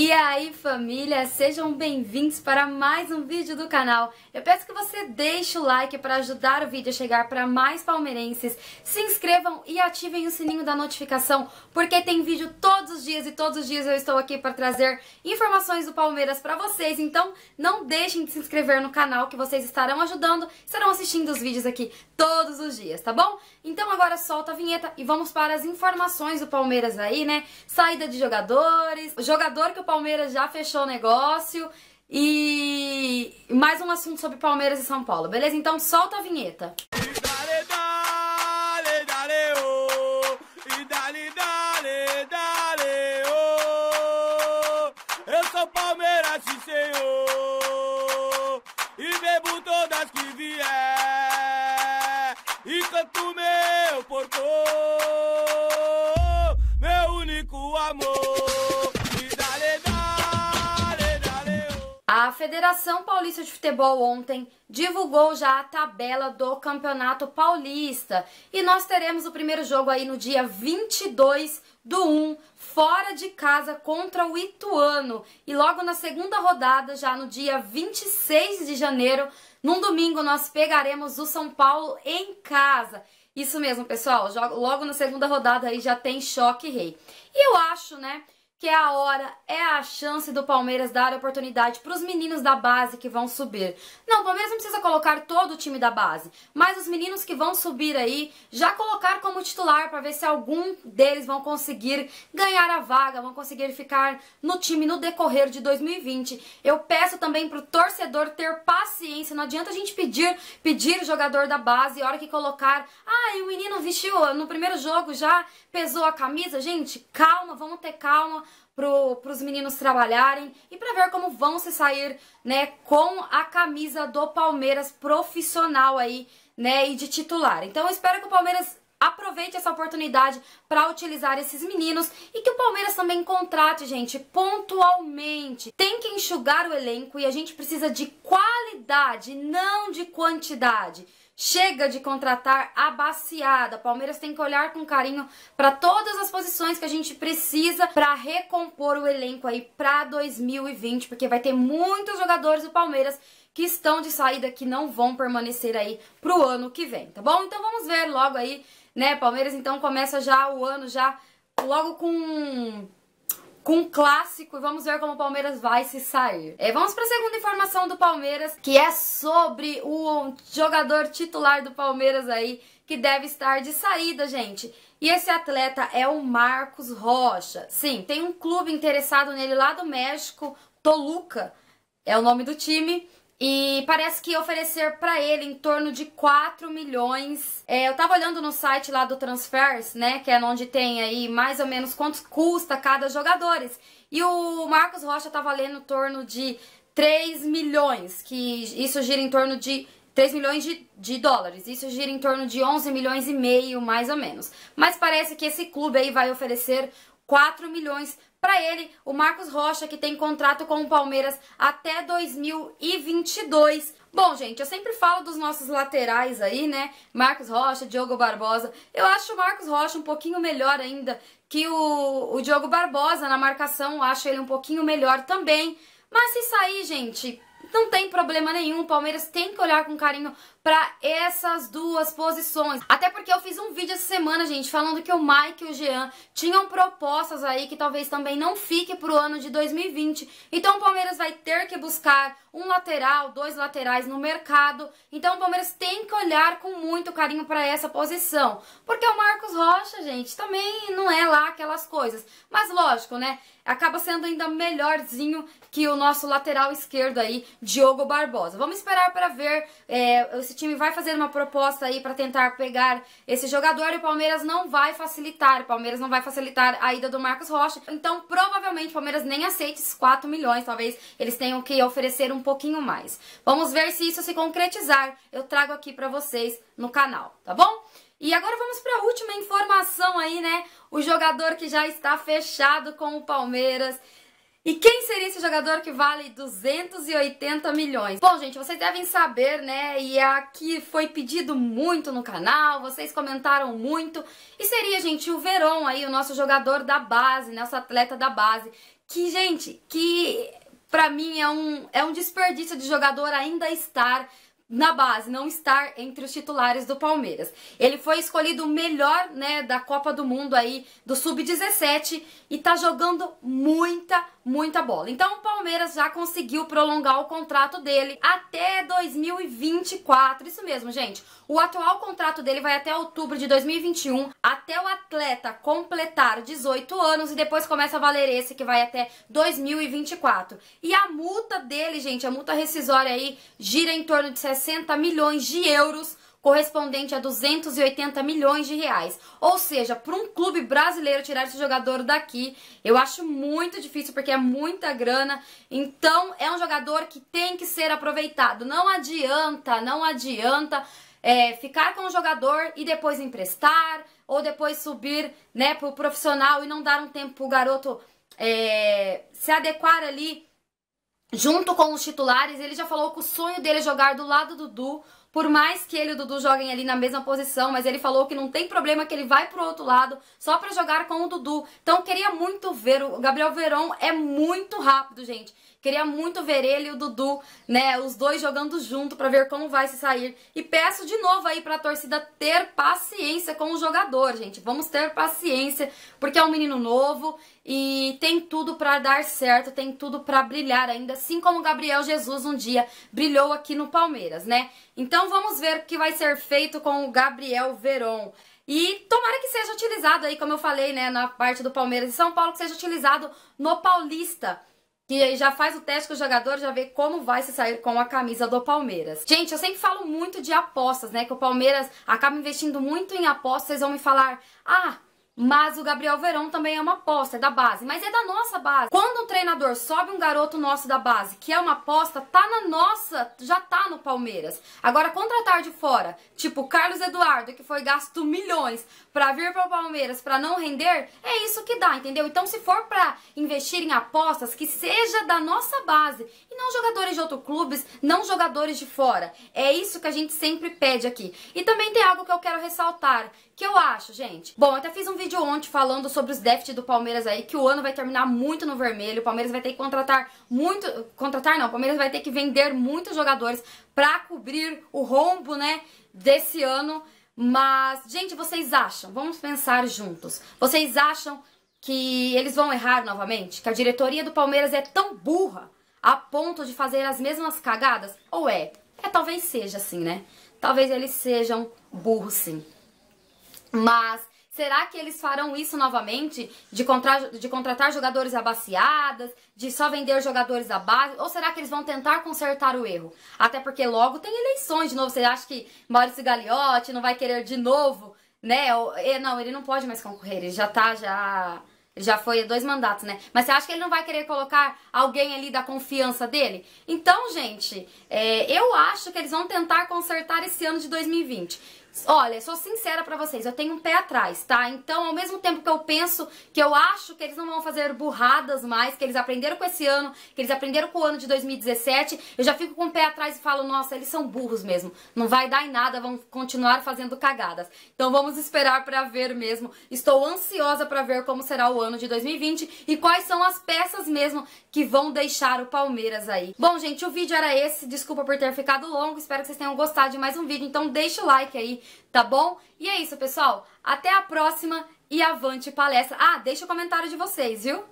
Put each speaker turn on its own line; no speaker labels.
E aí família, sejam bem-vindos para mais um vídeo do canal. Eu peço que você deixe o like para ajudar o vídeo a chegar para mais palmeirenses. Se inscrevam e ativem o sininho da notificação, porque tem vídeo todos os dias e todos os dias eu estou aqui para trazer informações do Palmeiras para vocês. Então não deixem de se inscrever no canal que vocês estarão ajudando, estarão assistindo os vídeos aqui todos os dias, tá bom? Então agora solta a vinheta e vamos para as informações do Palmeiras aí, né? Saída de jogadores, jogador que o Palmeiras já fechou o negócio. E mais um assunto sobre Palmeiras e São Paulo, beleza? Então solta a vinheta. Federação Paulista de Futebol ontem divulgou já a tabela do Campeonato Paulista e nós teremos o primeiro jogo aí no dia 22 do 1, fora de casa contra o Ituano. E logo na segunda rodada, já no dia 26 de janeiro, num domingo, nós pegaremos o São Paulo em casa. Isso mesmo, pessoal, logo na segunda rodada aí já tem choque rei. E eu acho, né, que é a hora, é a chance do Palmeiras dar oportunidade para os meninos da base que vão subir. Não, o Palmeiras não precisa colocar todo o time da base, mas os meninos que vão subir aí, já colocar como titular para ver se algum deles vão conseguir ganhar a vaga, vão conseguir ficar no time no decorrer de 2020. Eu peço também para o torcedor ter paciência, não adianta a gente pedir, pedir jogador da base, hora que colocar, ah, e o menino vestiu no primeiro jogo já pesou a camisa, gente, calma, vamos ter calma para os meninos trabalharem e para ver como vão se sair, né, com a camisa do Palmeiras profissional aí, né, e de titular. Então eu espero que o Palmeiras aproveite essa oportunidade para utilizar esses meninos e que o Palmeiras também contrate, gente, pontualmente. Tem que enxugar o elenco e a gente precisa de qualidade, não de quantidade. Chega de contratar baciada. Palmeiras tem que olhar com carinho para todas as posições que a gente precisa para recompor o elenco aí para 2020, porque vai ter muitos jogadores do Palmeiras que estão de saída que não vão permanecer aí pro ano que vem, tá bom? Então vamos ver logo aí, né? Palmeiras então começa já o ano já logo com com um clássico e vamos ver como o Palmeiras vai se sair. É, vamos para a segunda informação do Palmeiras, que é sobre o jogador titular do Palmeiras aí, que deve estar de saída, gente. E esse atleta é o Marcos Rocha. Sim, tem um clube interessado nele lá do México, Toluca é o nome do time e parece que oferecer para ele em torno de 4 milhões. É, eu tava olhando no site lá do Transfers, né, que é onde tem aí mais ou menos quanto custa cada jogadores. E o Marcos Rocha tá valendo em torno de 3 milhões, que isso gira em torno de 3 milhões de, de, dólares. Isso gira em torno de 11 milhões e meio, mais ou menos. Mas parece que esse clube aí vai oferecer 4 milhões para ele, o Marcos Rocha, que tem contrato com o Palmeiras até 2022. Bom, gente, eu sempre falo dos nossos laterais aí, né? Marcos Rocha, Diogo Barbosa. Eu acho o Marcos Rocha um pouquinho melhor ainda que o, o Diogo Barbosa na marcação. Eu acho ele um pouquinho melhor também. Mas se sair, gente, não tem problema nenhum. O Palmeiras tem que olhar com carinho para essas duas posições. Até porque eu fiz um vídeo essa semana, gente, falando que o Mike e o Jean tinham propostas aí que talvez também não fique pro ano de 2020. Então o Palmeiras vai ter que buscar um lateral, dois laterais no mercado. Então o Palmeiras tem que olhar com muito carinho para essa posição. Porque o Marcos Rocha, gente, também não é lá aquelas coisas. Mas lógico, né? Acaba sendo ainda melhorzinho que o nosso lateral esquerdo aí, Diogo Barbosa. Vamos esperar para ver é, esse time vai fazer uma proposta aí para tentar pegar esse jogador e o Palmeiras não vai facilitar. O Palmeiras não vai facilitar a ida do Marcos Rocha. Então, provavelmente, o Palmeiras nem aceite esses 4 milhões. Talvez eles tenham que oferecer um pouquinho mais. Vamos ver se isso se concretizar. Eu trago aqui para vocês no canal, tá bom? E agora vamos para a última informação aí, né? O jogador que já está fechado com o Palmeiras e quem seria esse jogador que vale 280 milhões? Bom, gente, vocês devem saber, né? E é aqui foi pedido muito no canal, vocês comentaram muito. E seria, gente, o Verón aí, o nosso jogador da base, nosso atleta da base. Que, gente, que pra mim é um, é um desperdício de jogador ainda estar na base, não estar entre os titulares do Palmeiras. Ele foi escolhido o melhor, né, da Copa do Mundo aí, do Sub-17 e tá jogando muita, muita bola. Então o Palmeiras já conseguiu prolongar o contrato dele até 2024. Isso mesmo, gente. O atual contrato dele vai até outubro de 2021, até o atleta completar 18 anos e depois começa a valer esse que vai até 2024. E a multa dele, gente, a multa rescisória aí gira em torno de 60 60 milhões de euros, correspondente a 280 milhões de reais. Ou seja, para um clube brasileiro tirar esse jogador daqui, eu acho muito difícil porque é muita grana. Então, é um jogador que tem que ser aproveitado. Não adianta, não adianta é, ficar com o jogador e depois emprestar ou depois subir, né, pro profissional e não dar um tempo pro garoto é, se adequar ali junto com os titulares, ele já falou que o sonho dele é jogar do lado do Du por mais que ele e o Dudu joguem ali na mesma posição, mas ele falou que não tem problema, que ele vai pro outro lado só para jogar com o Dudu. Então queria muito ver. O Gabriel Verón é muito rápido, gente. Queria muito ver ele e o Dudu, né, os dois jogando junto para ver como vai se sair. E peço de novo aí para a torcida ter paciência com o jogador, gente. Vamos ter paciência, porque é um menino novo e tem tudo para dar certo, tem tudo para brilhar ainda, assim como o Gabriel Jesus um dia brilhou aqui no Palmeiras, né? Então então vamos ver o que vai ser feito com o Gabriel Veron. E tomara que seja utilizado aí, como eu falei, né, na parte do Palmeiras e São Paulo, que seja utilizado no Paulista. Que já faz o teste com o jogador, já vê como vai se sair com a camisa do Palmeiras. Gente, eu sempre falo muito de apostas, né? Que o Palmeiras acaba investindo muito em apostas. Vocês vão me falar, ah, mas o Gabriel Verão também é uma aposta, é da base, mas é da nossa base. Quando um treinador sobe um garoto nosso da base, que é uma aposta, tá na nossa, já tá no Palmeiras. Agora, contratar de fora, tipo Carlos Eduardo, que foi gasto milhões para vir pro Palmeiras para não render, é isso que dá, entendeu? Então, se for para investir em apostas, que seja da nossa base e não jogadores de outros clubes, não jogadores de fora. É isso que a gente sempre pede aqui. E também tem algo que eu quero ressaltar, que eu acho, gente. Bom, até fiz um vídeo vídeo ontem falando sobre os déficits do Palmeiras aí, que o ano vai terminar muito no vermelho, o Palmeiras vai ter que contratar muito... Contratar não, o Palmeiras vai ter que vender muitos jogadores pra cobrir o rombo, né, desse ano. Mas, gente, vocês acham? Vamos pensar juntos. Vocês acham que eles vão errar novamente? Que a diretoria do Palmeiras é tão burra a ponto de fazer as mesmas cagadas? Ou é? É, talvez seja assim, né? Talvez eles sejam burros, sim. Mas Será que eles farão isso novamente? De, contra... de contratar jogadores abaciadas, de só vender jogadores da base? Ou será que eles vão tentar consertar o erro? Até porque logo tem eleições de novo. Você acha que Maurício Gagliotti não vai querer de novo, né? Não, ele não pode mais concorrer. Ele já tá, já já foi dois mandatos, né? Mas você acha que ele não vai querer colocar alguém ali da confiança dele? Então, gente, é, eu acho que eles vão tentar consertar esse ano de 2020. Olha, sou sincera pra vocês, eu tenho um pé atrás, tá? Então, ao mesmo tempo que eu penso que eu acho que eles não vão fazer burradas mais, que eles aprenderam com esse ano, que eles aprenderam com o ano de 2017, eu já fico com o pé atrás e falo, nossa, eles são burros mesmo. Não vai dar em nada, vão continuar fazendo cagadas. Então, vamos esperar pra ver mesmo. Estou ansiosa pra ver como será o ano de 2020 e quais são as peças mesmo que vão deixar o Palmeiras aí. Bom, gente, o vídeo era esse. Desculpa por ter ficado longo. Espero que vocês tenham gostado de mais um vídeo. Então, deixa o like aí tá bom? E é isso, pessoal. Até a próxima e avante palestra. Ah, deixa o comentário de vocês, viu?